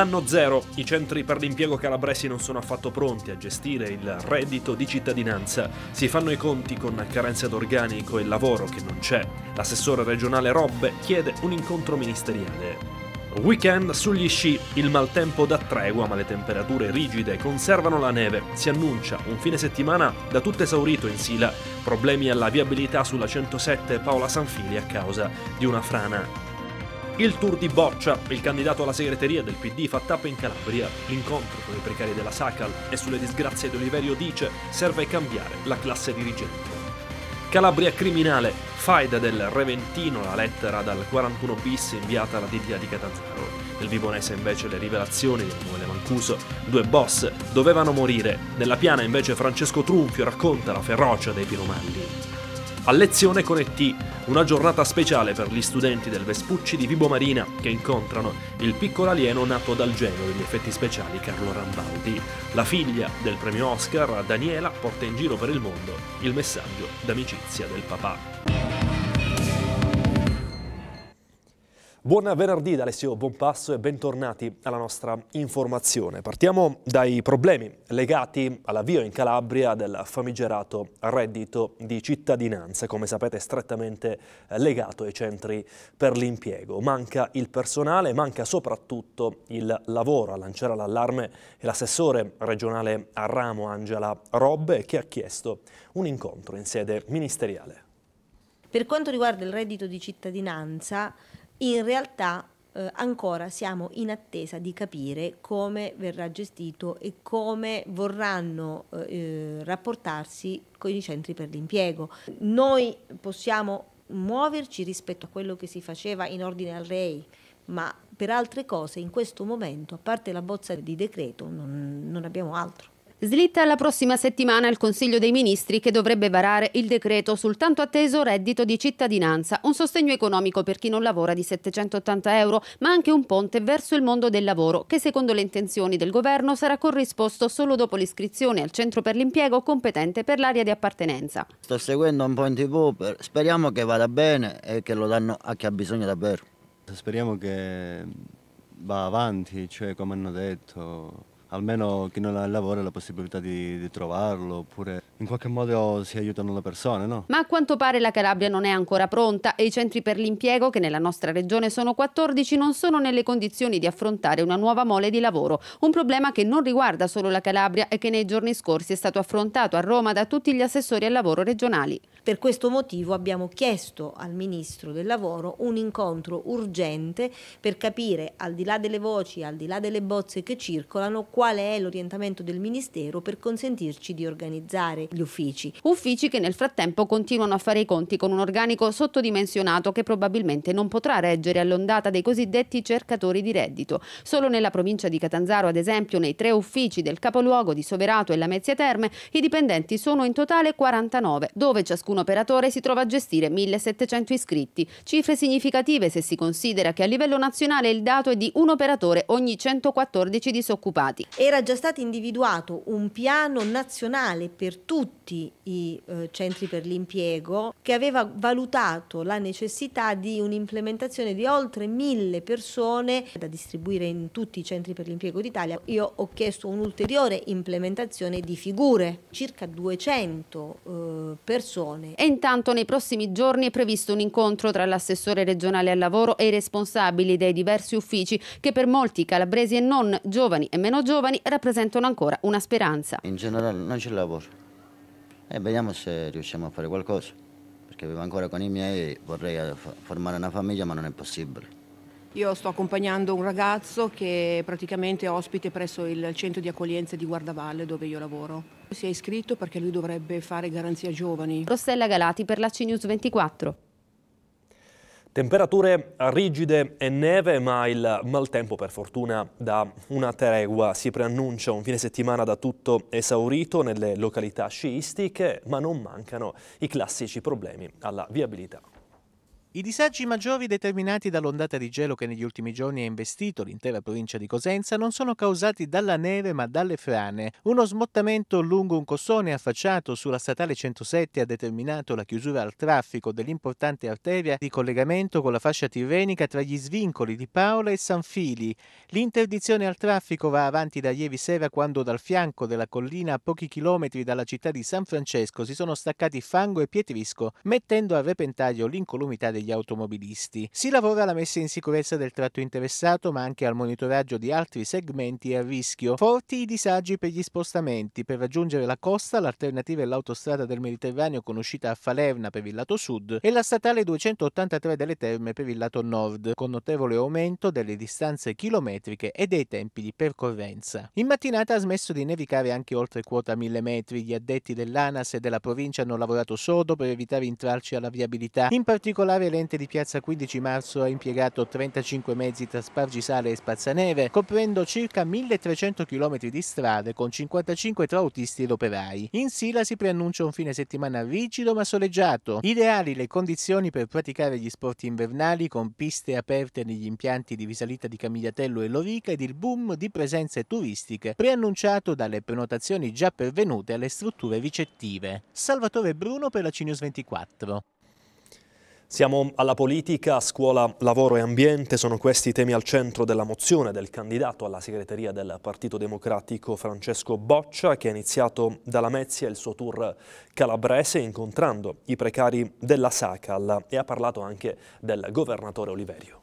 L'anno zero, i centri per l'impiego calabresi non sono affatto pronti a gestire il reddito di cittadinanza. Si fanno i conti con carenze d'organico e lavoro che non c'è. L'assessore regionale Rob chiede un incontro ministeriale. Weekend sugli sci, il maltempo dà tregua ma le temperature rigide conservano la neve, si annuncia un fine settimana da tutto esaurito in Sila, problemi alla viabilità sulla 107 Paola Sanfili a causa di una frana. Il tour di Boccia, il candidato alla segreteria del PD fa tappa in Calabria, l'incontro con i precari della Sacal e sulle disgrazie di Oliverio dice serve cambiare la classe dirigente. Calabria criminale, faida del Reventino la lettera dal 41 bis inviata alla DDA di Catanzaro. Nel Vivonese invece le rivelazioni di Emanuele Mancuso, due boss dovevano morire. Nella piana invece Francesco Trunfio racconta la ferocia dei pinomalli. A lezione con ET, una giornata speciale per gli studenti del Vespucci di Vibo Marina che incontrano il piccolo alieno nato dal genio degli effetti speciali Carlo Rambaldi. La figlia del premio Oscar, Daniela, porta in giro per il mondo il messaggio d'amicizia del papà. Buon venerdì da Alessio Bonpasso e bentornati alla nostra informazione. Partiamo dai problemi legati all'avvio in Calabria del famigerato reddito di cittadinanza, come sapete strettamente legato ai centri per l'impiego. Manca il personale, manca soprattutto il lavoro. A lanciare l'allarme è l'assessore regionale a Ramo Angela Robbe che ha chiesto un incontro in sede ministeriale. Per quanto riguarda il reddito di cittadinanza, in realtà eh, ancora siamo in attesa di capire come verrà gestito e come vorranno eh, eh, rapportarsi con i centri per l'impiego. Noi possiamo muoverci rispetto a quello che si faceva in ordine al REI, ma per altre cose in questo momento, a parte la bozza di decreto, non, non abbiamo altro. Slitta la prossima settimana il Consiglio dei Ministri che dovrebbe varare il decreto sul tanto atteso reddito di cittadinanza, un sostegno economico per chi non lavora di 780 euro, ma anche un ponte verso il mondo del lavoro che secondo le intenzioni del governo sarà corrisposto solo dopo l'iscrizione al centro per l'impiego competente per l'area di appartenenza. Sto seguendo un po' in tv, speriamo che vada bene e che lo danno a chi ha bisogno davvero. Speriamo che va avanti, cioè come hanno detto almeno chi non ha il lavoro ha la possibilità di, di, trovarlo oppure in qualche modo si aiutano le persone. No? Ma a quanto pare la Calabria non è ancora pronta e i centri per l'impiego, che nella nostra regione sono 14, non sono nelle condizioni di affrontare una nuova mole di lavoro, un problema che non riguarda solo la Calabria e che nei giorni scorsi è stato affrontato a Roma da tutti gli assessori al lavoro regionali. Per questo motivo abbiamo chiesto al Ministro del Lavoro un incontro urgente per capire, al di là delle voci, al di là delle bozze che circolano, qual è l'orientamento del Ministero per consentirci di organizzare gli uffici. Uffici che nel frattempo continuano a fare i conti con un organico sottodimensionato che probabilmente non potrà reggere all'ondata dei cosiddetti cercatori di reddito. Solo nella provincia di Catanzaro, ad esempio, nei tre uffici del capoluogo di Soverato e Lamezia Terme, i dipendenti sono in totale 49, dove ciascun operatore si trova a gestire 1700 iscritti. Cifre significative se si considera che a livello nazionale il dato è di un operatore ogni 114 disoccupati era già stato individuato un piano nazionale per tutti i eh, centri per l'impiego che aveva valutato la necessità di un'implementazione di oltre mille persone da distribuire in tutti i centri per l'impiego d'Italia. Io ho chiesto un'ulteriore implementazione di figure, circa 200 eh, persone. E intanto nei prossimi giorni è previsto un incontro tra l'assessore regionale al lavoro e i responsabili dei diversi uffici che per molti calabresi e non, giovani e meno giovani, giovani rappresentano ancora una speranza. In generale non c'è lavoro e vediamo se riusciamo a fare qualcosa, perché vivo ancora con i miei, vorrei eh, formare una famiglia ma non è possibile. Io sto accompagnando un ragazzo che praticamente è ospite presso il centro di accoglienza di Guardavalle dove io lavoro. Si è iscritto perché lui dovrebbe fare garanzia giovani. Rossella Galati per la CNews 24. Temperature rigide e neve, ma il maltempo per fortuna da una tregua. Si preannuncia un fine settimana da tutto esaurito nelle località sciistiche, ma non mancano i classici problemi alla viabilità. I disagi maggiori determinati dall'ondata di gelo che negli ultimi giorni ha investito l'intera provincia di Cosenza non sono causati dalla neve ma dalle frane. Uno smottamento lungo un cossone affacciato sulla statale 107 ha determinato la chiusura al traffico dell'importante arteria di collegamento con la fascia tirrenica tra gli svincoli di Paola e San Fili. L'interdizione al traffico va avanti da ieri sera quando dal fianco della collina a pochi chilometri dalla città di San Francesco si sono staccati fango e pietrisco mettendo a repentaglio l'incolumità dei degli automobilisti. Si lavora alla messa in sicurezza del tratto interessato, ma anche al monitoraggio di altri segmenti a rischio. Forti i disagi per gli spostamenti. Per raggiungere la costa, l'alternativa è l'autostrada del Mediterraneo con uscita a Falerna per il lato sud e la statale 283 delle Terme per il lato nord, con notevole aumento delle distanze chilometriche e dei tempi di percorrenza. In mattinata ha smesso di nevicare anche oltre quota 1000 metri. Gli addetti dell'ANAS e della provincia hanno lavorato sodo per evitare intralci alla viabilità. In particolare l'ente di piazza 15 marzo ha impiegato 35 mezzi tra spargisale e spazzaneve, coprendo circa 1300 km di strade con 55 tra autisti ed operai. In Sila si preannuncia un fine settimana rigido ma soleggiato, ideali le condizioni per praticare gli sport invernali con piste aperte negli impianti di risalita di Camigliatello e Lorica ed il boom di presenze turistiche preannunciato dalle prenotazioni già pervenute alle strutture ricettive. Salvatore Bruno per la Cinews 24. Siamo alla politica, scuola, lavoro e ambiente, sono questi i temi al centro della mozione del candidato alla segreteria del Partito Democratico Francesco Boccia che ha iniziato dalla Mezia il suo tour calabrese incontrando i precari della SACAL e ha parlato anche del governatore Oliverio.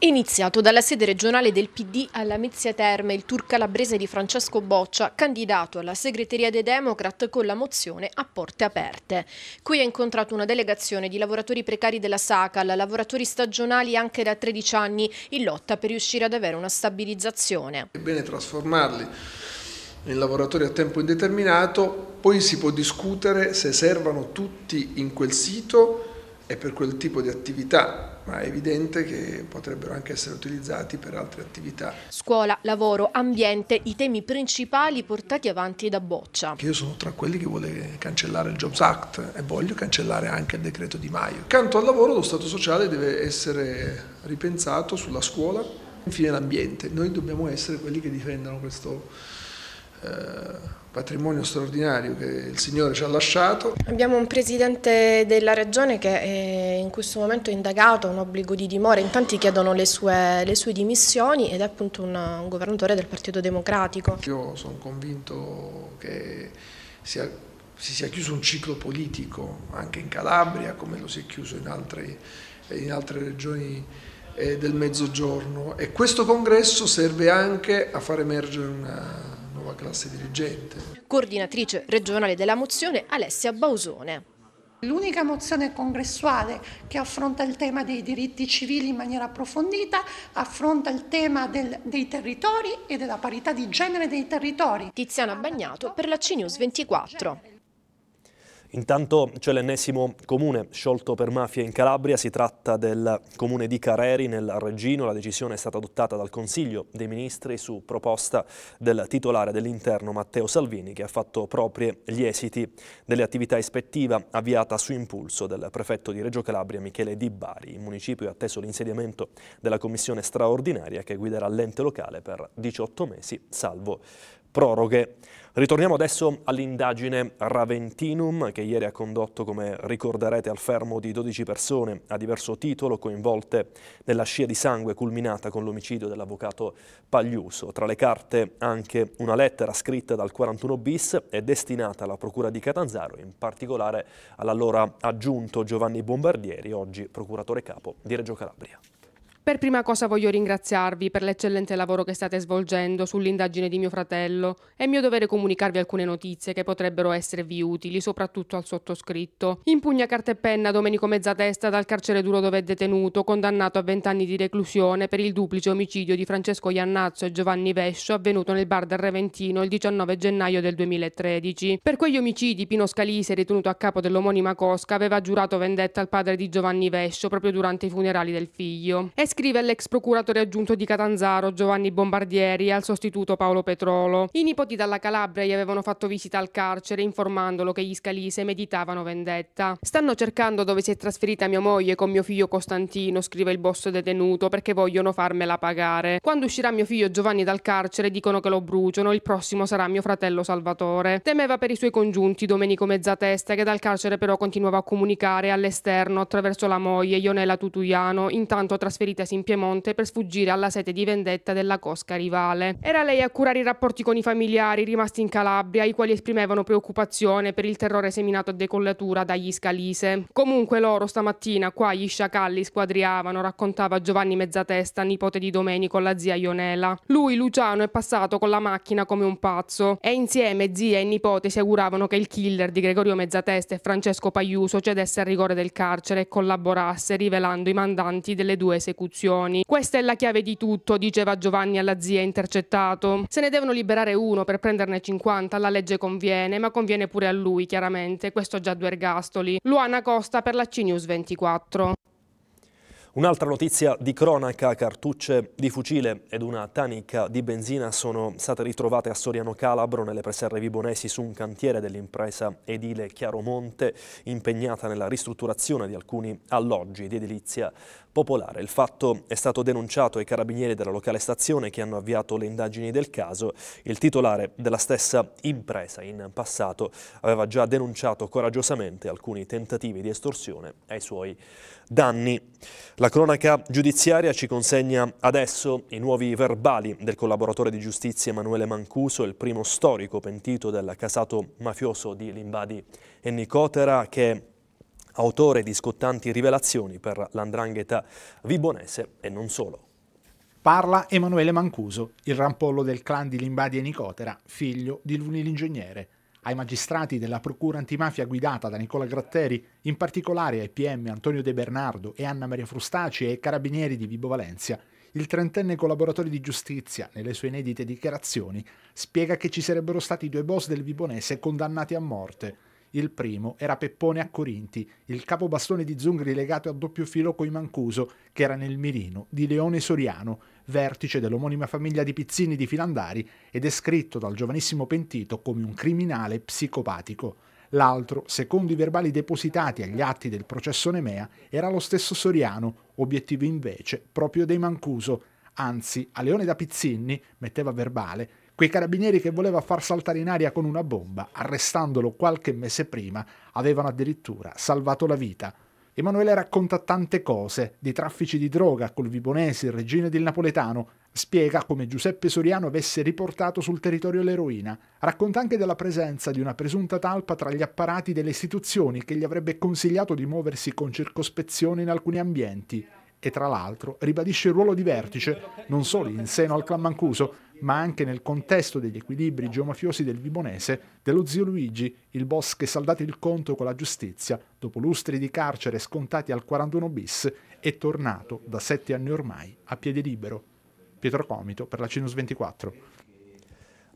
Iniziato dalla sede regionale del PD alla Mezzia Terme, il tour calabrese di Francesco Boccia, candidato alla segreteria dei Democrat con la mozione a porte aperte. Qui ha incontrato una delegazione di lavoratori precari della SACAL, lavoratori stagionali anche da 13 anni, in lotta per riuscire ad avere una stabilizzazione. È bene trasformarli in lavoratori a tempo indeterminato, poi si può discutere se servono tutti in quel sito e per quel tipo di attività, ma è evidente che potrebbero anche essere utilizzati per altre attività. Scuola, lavoro, ambiente, i temi principali portati avanti da Boccia. Io sono tra quelli che vuole cancellare il Jobs Act e voglio cancellare anche il decreto Di Maio. Accanto al lavoro lo Stato sociale deve essere ripensato sulla scuola, infine l'ambiente. Noi dobbiamo essere quelli che difendono questo eh, patrimonio straordinario che il Signore ci ha lasciato. Abbiamo un Presidente della Regione che è in questo momento è indagato, ha un obbligo di dimora, in tanti chiedono le sue, le sue dimissioni ed è appunto un, un, governatore del Partito Democratico. Io sono convinto che sia, si sia chiuso un ciclo politico anche in Calabria come lo si è chiuso in altre, in altre regioni eh, del mezzogiorno e questo congresso serve anche a far emergere una nuova classe dirigente. Coordinatrice regionale della mozione Alessia Bausone. L'unica mozione congressuale che affronta il tema dei diritti civili in maniera approfondita, affronta il tema del, dei territori e della parità di genere dei territori. Tiziana Bagnato per la CNews 24. Intanto c'è l'ennesimo comune sciolto per mafia in Calabria, si tratta del comune di Careri nel Reggino, la decisione è stata adottata dal Consiglio dei Ministri su proposta del titolare dell'interno Matteo Salvini che ha fatto proprie gli esiti dell'attività ispettiva avviata su impulso del prefetto di Reggio Calabria Michele Di Bari. Il municipio è atteso l'insediamento della commissione straordinaria che guiderà l'ente locale per 18 mesi, salvo proroghe. Ritorniamo adesso all'indagine Raventinum che ieri ha condotto, come ricorderete, al fermo di 12 persone a diverso titolo coinvolte nella scia di sangue culminata con l'omicidio dell'avvocato Pagliuso. Tra le carte anche una lettera scritta dal 41 bis e destinata alla procura di Catanzaro, in particolare all'allora aggiunto Giovanni Bombardieri, oggi procuratore capo di Reggio Calabria. Per prima cosa voglio ringraziarvi per l'eccellente lavoro che state svolgendo sull'indagine di mio fratello. È mio dovere comunicarvi alcune notizie che potrebbero esservi utili, soprattutto al sottoscritto. In pugna carta e penna Domenico Mezzatesta dal carcere duro dove è detenuto, condannato a 20 anni di reclusione per il duplice omicidio di Francesco Iannazzo e Giovanni Vescio avvenuto nel bar del Reventino il 19 gennaio del 2013. Per quegli omicidi Pino Scalise, ritenuto a capo dell'omonima Cosca, aveva giurato vendetta al padre di Giovanni Vescio proprio durante i funerali del figlio. È scrive l'ex procuratore aggiunto di Catanzaro Giovanni Bombardieri e al sostituto Paolo Petrolo. I nipoti dalla Calabria gli avevano fatto visita al carcere informandolo che gli scalise meditavano vendetta. Stanno cercando dove si è trasferita mia moglie con mio figlio Costantino, scrive il boss detenuto, perché vogliono farmela pagare. Quando uscirà mio figlio Giovanni dal carcere dicono che lo bruciano, il prossimo sarà mio fratello Salvatore. Temeva per i suoi congiunti Domenico Mezzatesta che dal carcere però continuava a comunicare all'esterno attraverso la moglie Ionela Tutuiano, intanto trasferita reclutasi in Piemonte per sfuggire alla sete di vendetta della cosca rivale. Era lei a curare i rapporti con i familiari rimasti in Calabria, i quali esprimevano preoccupazione per il terrore seminato a decollatura dagli scalise. Comunque loro stamattina qua gli sciacalli squadriavano, raccontava Giovanni Mezzatesta, nipote di Domenico, la zia Ionela. Lui, Luciano, è passato con la macchina come un pazzo e insieme zia e nipote si auguravano che il killer di Gregorio Mezzatesta e Francesco Paiuso cedesse al rigore del carcere e collaborasse rivelando i mandanti delle due esecuzioni soluzioni. Questa è la chiave di tutto, diceva Giovanni alla zia intercettato. Se ne devono liberare uno per prenderne 50, la legge conviene, ma conviene pure a lui, chiaramente. Questo già due ergastoli. Luana Costa per la CNews 24. Un'altra notizia di cronaca, cartucce di fucile ed una tanica di benzina sono state ritrovate a Soriano Calabro nelle preserre vibonesi su un cantiere dell'impresa edile Chiaromonte impegnata nella ristrutturazione di alcuni alloggi di edilizia popolare. Il fatto è stato denunciato ai carabinieri della locale stazione che hanno avviato le indagini del caso. Il titolare della stessa impresa in passato aveva già denunciato coraggiosamente alcuni tentativi di estorsione ai suoi danni. La cronaca giudiziaria ci consegna adesso i nuovi verbali del collaboratore di giustizia Emanuele Mancuso, il primo storico pentito del casato mafioso di Limbadi e Nicotera, che è autore di scottanti rivelazioni per l'andrangheta vibonese e non solo. Parla Emanuele Mancuso, il rampollo del clan di Limbadi e Nicotera, figlio di Luni l'ingegnere, ai magistrati della Procura antimafia guidata da Nicola Gratteri, in particolare ai PM Antonio De Bernardo e Anna Maria Frustaci e ai carabinieri di Vibo Valencia, il trentenne collaboratore di giustizia, nelle sue inedite dichiarazioni, spiega che ci sarebbero stati due boss del Vibonese condannati a morte. Il primo era Peppone a Corinti, il bastone di Zungri legato a doppio filo coi Mancuso, che era nel mirino di Leone Soriano, vertice dell'omonima famiglia di Pizzini di Filandari e descritto dal giovanissimo pentito come un criminale psicopatico. L'altro, secondo i verbali depositati agli atti del processo Nemea, era lo stesso Soriano, obiettivo invece proprio dei Mancuso. Anzi, a Leone da Pizzinni, metteva verbale, quei carabinieri che voleva far saltare in aria con una bomba, arrestandolo qualche mese prima, avevano addirittura salvato la vita. Emanuele racconta tante cose, dei traffici di droga col Vibonese, il regine del Napoletano, Spiega come Giuseppe Soriano avesse riportato sul territorio l'eroina. Racconta anche della presenza di una presunta talpa tra gli apparati delle istituzioni che gli avrebbe consigliato di muoversi con circospezione in alcuni ambienti. E tra l'altro ribadisce il ruolo di vertice, non solo in seno al clan Mancuso, ma anche nel contesto degli equilibri geomafiosi del Vibonese, dello zio Luigi, il boss che saldate il conto con la giustizia, dopo lustri di carcere scontati al 41 bis, è tornato da sette anni ormai a piede libero. Pietro Comito per la Cinus 24.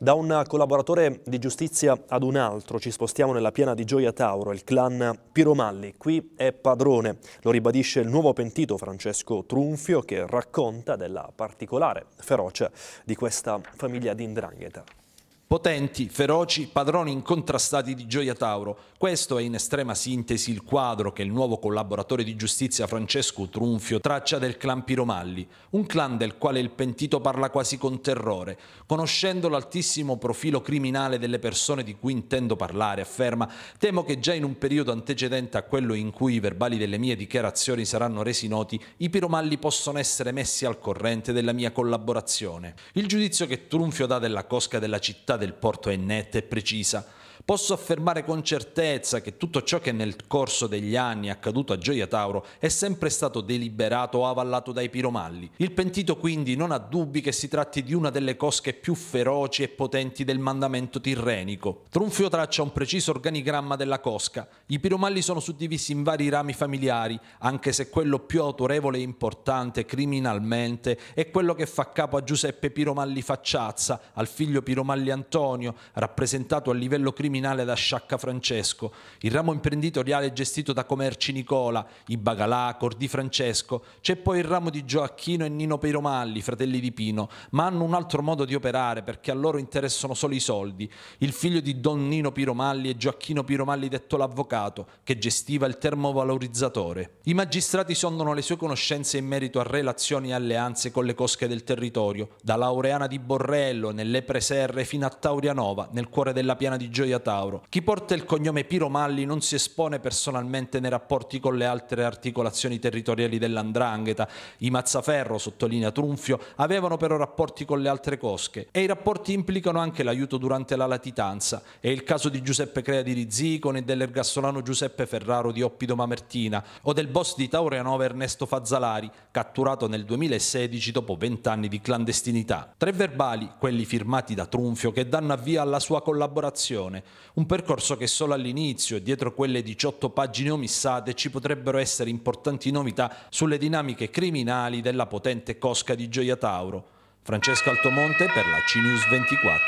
Da un collaboratore di giustizia ad un altro ci spostiamo nella piena di Gioia Tauro, il clan Piromalli. Qui è padrone, lo ribadisce il nuovo pentito Francesco Trunfio che racconta della particolare ferocia di questa famiglia di Indrangheta. Potenti, feroci, padroni incontrastati di Gioia Tauro. Questo è in estrema sintesi il quadro che il nuovo collaboratore di giustizia Francesco Trunfio traccia del clan Piromalli, un clan del quale il pentito parla quasi con terrore. Conoscendo l'altissimo profilo criminale delle persone di cui intendo parlare, afferma, temo che già in un periodo antecedente a quello in cui i verbali delle mie dichiarazioni saranno resi noti, i Piromalli possono essere messi al corrente della mia collaborazione. Il giudizio che Trunfio dà della cosca della città del porto è netta e precisa, Posso affermare con certezza che tutto ciò che nel corso degli anni è accaduto a Gioia Tauro è sempre stato deliberato o avallato dai piromalli. Il pentito quindi non ha dubbi che si tratti di una delle cosche più feroci e potenti del mandamento tirrenico. Trunfio traccia un preciso organigramma della cosca. I piromalli sono suddivisi in vari rami familiari, anche se quello più autorevole e importante criminalmente è quello che fa capo a Giuseppe Piromalli Facciazza, al figlio Piromalli Antonio, rappresentato a livello criminale criminale da Sciacca Francesco, il ramo imprenditoriale gestito da Comerci Nicola, i Bagalà, Cordi Francesco, c'è poi il ramo di Gioacchino e Nino Peiromalli, fratelli di Pino, ma hanno un altro modo di operare perché a loro interessano solo i soldi. Il figlio di Don Nino Piromalli e Gioacchino Piromalli detto l'avvocato, che gestiva il termovalorizzatore. I magistrati sondano le sue conoscenze in merito a relazioni e alleanze con le cosche del territorio, da Laureana di Borrello nelle Preserre fino a Taurianova, nel cuore della piana di Gioia Tauro. Chi porta il cognome Piro Malli non si espone personalmente nei rapporti con le altre articolazioni territoriali dell'Andrangheta. I Mazzaferro, sottolinea Trunfio, avevano però rapporti con le altre cosche e i rapporti implicano anche l'aiuto durante la latitanza. È il caso di Giuseppe Crea di Rizzicone, dell'ergastolano Giuseppe Ferraro di Oppido Mamertina o del boss di Taureanova Ernesto Fazzalari, catturato nel 2016 dopo vent'anni di clandestinità. Tre verbali, quelli firmati da Trunfio, che danno avvio alla sua collaborazione. Un percorso che solo all'inizio e dietro quelle 18 pagine omissate ci potrebbero essere importanti novità sulle dinamiche criminali della potente cosca di Gioia Tauro. Francesca Altomonte per la CNews 24.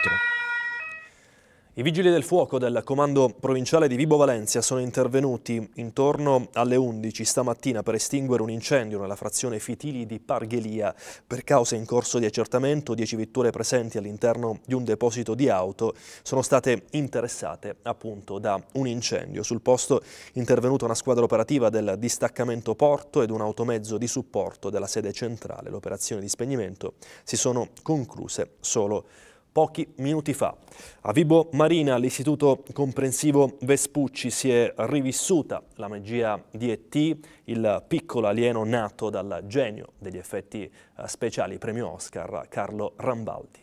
I vigili del fuoco del comando provinciale di Vibo Valencia sono intervenuti intorno alle 11 stamattina per estinguere un incendio nella frazione Fitili di Parghelia. Per cause in corso di accertamento, 10 vetture presenti all'interno di un deposito di auto sono state interessate appunto da un incendio. Sul posto è intervenuta una squadra operativa del distaccamento porto ed un automezzo di supporto della sede centrale. Le operazioni di spegnimento si sono concluse solo pochi minuti fa. A Vibo Marina, all'Istituto Comprensivo Vespucci, si è rivissuta la magia di E.T., il piccolo alieno nato dal genio degli effetti eh, speciali premio Oscar Carlo Rambaldi.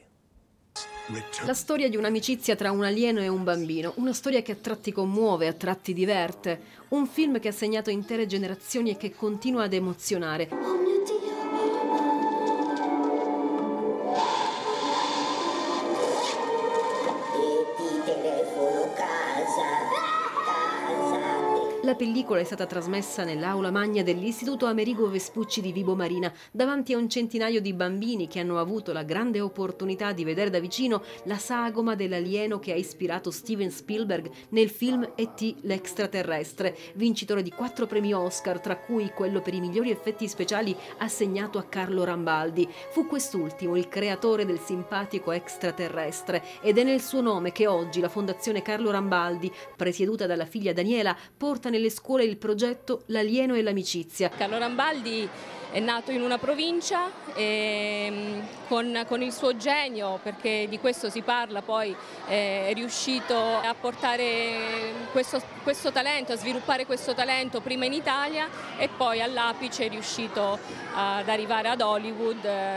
La storia di un'amicizia tra un alieno e un bambino, una storia che a tratti commuove, a tratti diverte, un film che ha segnato intere generazioni e che continua ad emozionare. Oh mio Dio! La pellicola è stata trasmessa nell'aula magna dell'Istituto Amerigo Vespucci di Vibo Marina davanti a un centinaio di bambini che hanno avuto la grande opportunità di vedere da vicino la sagoma dell'alieno che ha ispirato Steven Spielberg nel film E.T. l'extraterrestre, vincitore di quattro premi Oscar, tra cui quello per i migliori effetti speciali assegnato a Carlo Rambaldi. Fu quest'ultimo il creatore del simpatico extraterrestre ed è nel suo nome che oggi la Fondazione Carlo Rambaldi, presieduta dalla figlia Daniela, porta nel nelle scuole il progetto L'alieno e l'amicizia. Carlo Rambaldi è nato in una provincia e ehm, con, con, il suo genio, perché di questo si parla, poi eh, è riuscito a portare questo, questo talento, a sviluppare questo talento prima in Italia e poi all'apice è riuscito ad arrivare ad Hollywood eh,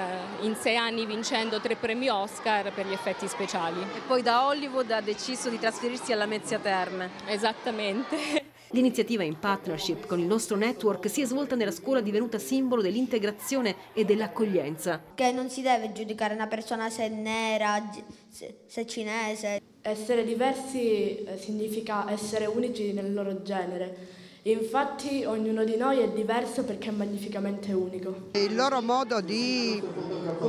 in sei anni vincendo tre premi Oscar per gli effetti speciali. E poi da Hollywood ha deciso di trasferirsi alla Mezzia Terme. Esattamente. L'iniziativa in partnership con il nostro network si è svolta nella scuola divenuta simbolo dell'integrazione e dell'accoglienza. Che non si deve giudicare una persona se è nera, se, se è cinese. Essere diversi eh, significa essere unici nel loro genere. Infatti ognuno di noi è diverso perché è magnificamente unico. Il loro modo di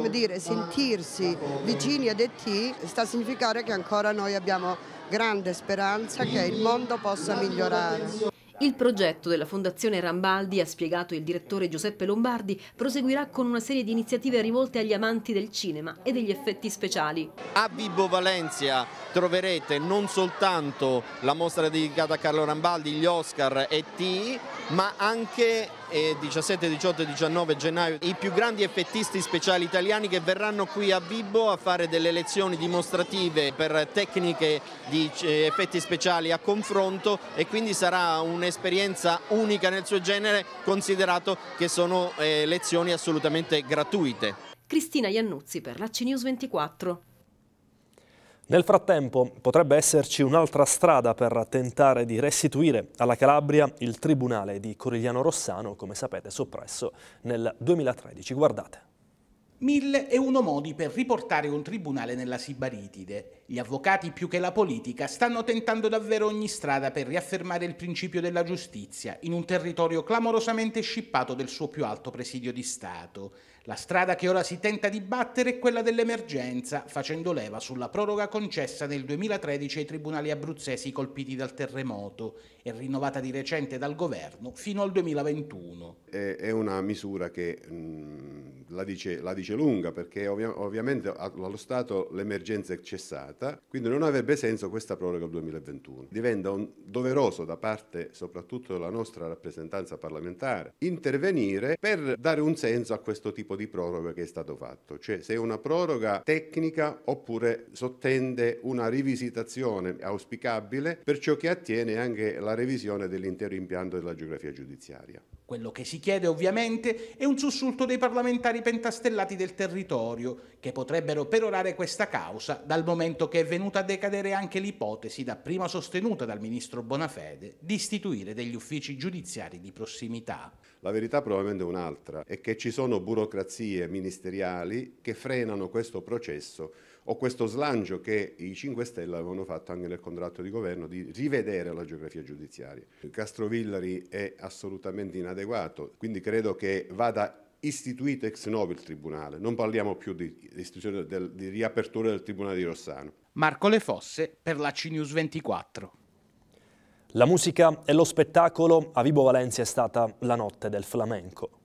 dire, sentirsi vicini ad ET sta a significare che ancora noi abbiamo grande speranza che il mondo possa migliorare. Il progetto della Fondazione Rambaldi, ha spiegato il direttore Giuseppe Lombardi, proseguirà con una serie di iniziative rivolte agli amanti del cinema e degli effetti speciali. A Vibo Valencia troverete non soltanto la mostra dedicata a Carlo Rambaldi, gli Oscar e T, ma anche e 17, 18 e 19 gennaio i più grandi effettisti speciali italiani che verranno qui a Vibo a fare delle lezioni dimostrative per tecniche di eh, effetti speciali a confronto e quindi sarà un'esperienza unica nel suo genere considerato che sono eh, lezioni assolutamente gratuite. Cristina Iannuzzi per la CNews 24. Nel frattempo potrebbe esserci un'altra strada per tentare di restituire alla Calabria il tribunale di Corigliano Rossano, come sapete soppresso nel 2013. Guardate. Mille e uno modi per riportare un tribunale nella Sibaritide gli avvocati più che la politica stanno tentando davvero ogni strada per riaffermare il principio della giustizia in un territorio clamorosamente scippato del suo più alto presidio di Stato. La strada che ora si tenta di battere è quella dell'emergenza, facendo leva sulla proroga concessa nel 2013 ai tribunali abruzzesi colpiti dal terremoto e rinnovata di recente dal governo fino al 2021. È una misura che mm, la, dice, la, dice, lunga perché ovvia, ovviamente allo Stato l'emergenza è cessata corta, quindi non avrebbe senso questa proroga al 2021. Diventa un doveroso da parte soprattutto della nostra rappresentanza parlamentare intervenire per dare un senso a questo tipo di proroga che è stato fatto, cioè se è una proroga tecnica oppure sottende una rivisitazione auspicabile per ciò che attiene anche la revisione dell'intero impianto della geografia giudiziaria. Quello che si chiede ovviamente è un sussulto dei parlamentari pentastellati del territorio, che potrebbero perorare questa causa dal momento che è venuta a decadere anche l'ipotesi, dapprima sostenuta dal ministro Bonafede, di istituire degli uffici giudiziari di prossimità. La verità probabilmente è un'altra, è che ci sono burocrazie ministeriali che frenano questo processo o questo slancio che i 5 Stelle avevano fatto anche nel contratto di governo di rivedere la geografia giudiziaria. Castrovillari è assolutamente inadeguato, quindi credo che vada istituito ex novo il Tribunale, non parliamo più di, del, di riapertura del Tribunale di Rossano. Marco Le Fosse per la CNews 24. La musica e lo spettacolo a Vibo Valencia è stata la notte del flamenco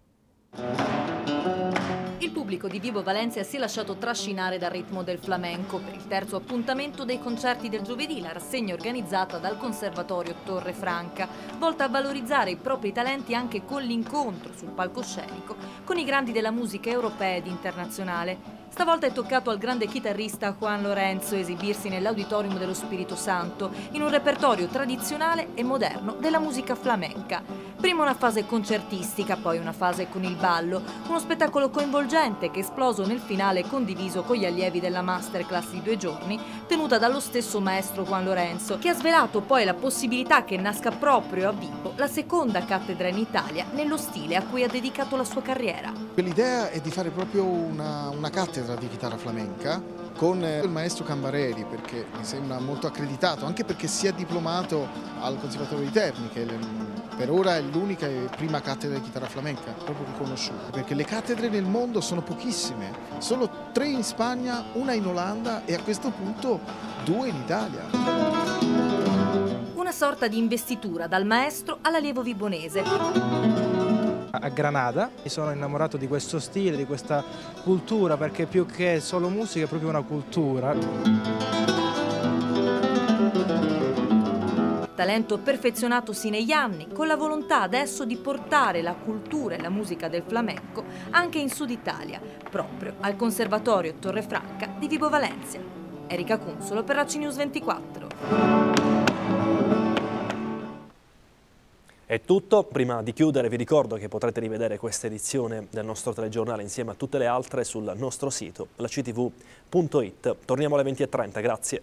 pubblico di Vivo Valencia si è lasciato trascinare dal ritmo del flamenco per il terzo appuntamento dei concerti del giovedì, la rassegna organizzata dal Conservatorio Torre Franca, volta a valorizzare i propri talenti anche con l'incontro sul palcoscenico con i grandi della musica europea ed internazionale. Stavolta è toccato al grande chitarrista Juan Lorenzo esibirsi nell'Auditorium dello Spirito Santo in un repertorio tradizionale e moderno della musica flamenca. Prima una fase concertistica, poi una fase con il ballo, uno spettacolo coinvolgente che è esploso nel finale condiviso con gli allievi della masterclass di due giorni, tenuta dallo stesso maestro Juan Lorenzo, che ha svelato poi la possibilità che nasca proprio a Vibo la seconda cattedra in Italia nello stile a cui ha dedicato la sua carriera. L'idea è di fare proprio una, una cattedra cattedra di chitarra flamenca con eh, il maestro Cambareri perché mi sembra molto accreditato, anche perché si è diplomato al Conservatorio di Terni che per ora è l'unica e prima cattedra di chitarra flamenca proprio riconosciuta perché le cattedre nel mondo sono pochissime, solo tre in Spagna, una in Olanda e a questo punto due in Italia. Una sorta di investitura dal maestro all'allievo vibonese a Granada. Mi sono innamorato di questo stile, di questa cultura, perché più che solo musica è proprio una cultura. talento perfezionatosi negli anni, con la volontà adesso di portare la cultura e la musica del flamenco anche in Sud Italia, proprio al Conservatorio Torre Franca di Vibo Valencia. Erika Consolo per la CNews 24. È tutto, prima di chiudere vi ricordo che potrete rivedere questa edizione del nostro telegiornale insieme a tutte le altre sul nostro sito lactv.it. Torniamo alle 20.30, grazie.